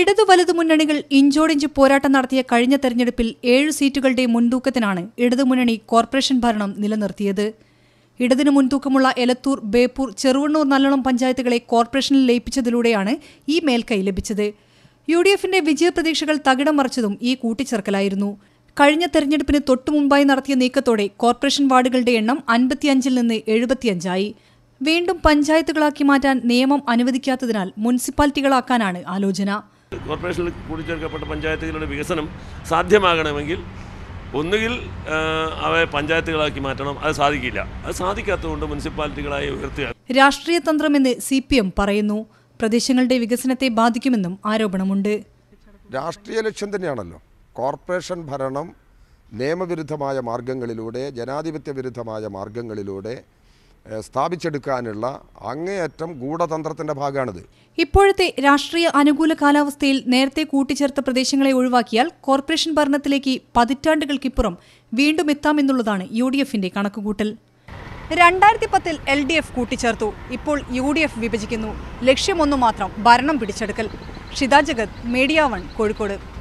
ഇടതു വലതു മുന്നണികൾ ഇഞ്ചോടിഞ്ച് പോരാട്ടം നടത്തിയ കഴിഞ്ഞ തെരഞ്ഞെടുപ്പിൽ ഏഴ് സീറ്റുകളുടെ മുൻതൂക്കത്തിനാണ് ഇടതുമുന്നണി കോർപ്പറേഷൻ ഭരണം നിലനിർത്തിയത് ഇടതിന് മുൻതൂക്കമുള്ള എലത്തൂർ ബേപ്പൂർ ചെറുവണ്ണൂർ നല്ലോണം പഞ്ചായത്തുകളെ കോർപ്പറേഷനിൽ ലയിപ്പിച്ചതിലൂടെയാണ് ഈ മേൽക്കൈ ലഭിച്ചത് യു ഡി എഫിന്റെ വിജയപ്രതീക്ഷകൾ തകിടം മറിച്ചതും ഈ കൂട്ടിച്ചേർക്കലായിരുന്നു കഴിഞ്ഞ തെരഞ്ഞെടുപ്പിന് തൊട്ടുമുമ്പായി നടത്തിയ നീക്കത്തോടെ കോർപ്പറേഷൻ വാർഡുകളുടെ എണ്ണം അൻപത്തിയഞ്ചിൽ നിന്ന് എഴുപത്തിയഞ്ചായി വീണ്ടും പഞ്ചായത്തുകളാക്കി മാറ്റാൻ നിയമം അനുവദിക്കാത്തതിനാൽ മുനിസിപ്പാലിറ്റികളാക്കാനാണ് ആലോചന കോർപ്പറേഷനിൽ കൂടിച്ചേർക്കപ്പെട്ട പഞ്ചായത്തുകളുടെ വികസനം സാധ്യമാകണമെങ്കിൽ ഒന്നുകിൽ അവയെ പഞ്ചായത്തുകളാക്കി മാറ്റണം അത് സാധിക്കില്ല അത് സാധിക്കാത്തതുകൊണ്ട് മുനിസിപ്പാലിറ്റികളായി ഉയർത്തുക രാഷ്ട്രീയ തന്ത്രമെന്ന് സി പി എം പറയുന്നു പ്രദേശങ്ങളുടെ വികസനത്തെ ബാധിക്കുമെന്നും ആരോപണമുണ്ട് രാഷ്ട്രീയ ലക്ഷ്യം തന്നെയാണല്ലോ കോർപ്പറേഷൻ ഭരണം നിയമവിരുദ്ധമായ മാർഗങ്ങളിലൂടെ ജനാധിപത്യ വിരുദ്ധമായ മാർഗങ്ങളിലൂടെ സ്ഥാപിച്ചെടുക്കാനുള്ള അങ്ങേയറ്റം ഗൂഢതന്ത്രത്തിന്റെ ഭാഗമാണിത് ഇപ്പോഴത്തെ രാഷ്ട്രീയ അനുകൂല കാലാവസ്ഥയിൽ നേരത്തെ കൂട്ടിച്ചേർത്ത പ്രദേശങ്ങളെ ഒഴിവാക്കിയാൽ കോർപ്പറേഷൻ ഭരണത്തിലേക്ക് പതിറ്റാണ്ടുകൾക്കിപ്പുറം വീണ്ടും എത്താമെന്നുള്ളതാണ് യു ഡി എഫിന്റെ കണക്കുകൂട്ടൽ രണ്ടായിരത്തി പത്തിൽ എൽ ഡി എഫ് കൂട്ടിച്ചേർത്തു ഇപ്പോൾ യു ഡി എഫ് വിഭജിക്കുന്നു ലക്ഷ്യമൊന്നു മാത്രം ഭരണം പിടിച്ചെടുക്കൽ ഷിതാ ജഗത് മീഡിയ വൺ കോഴിക്കോട്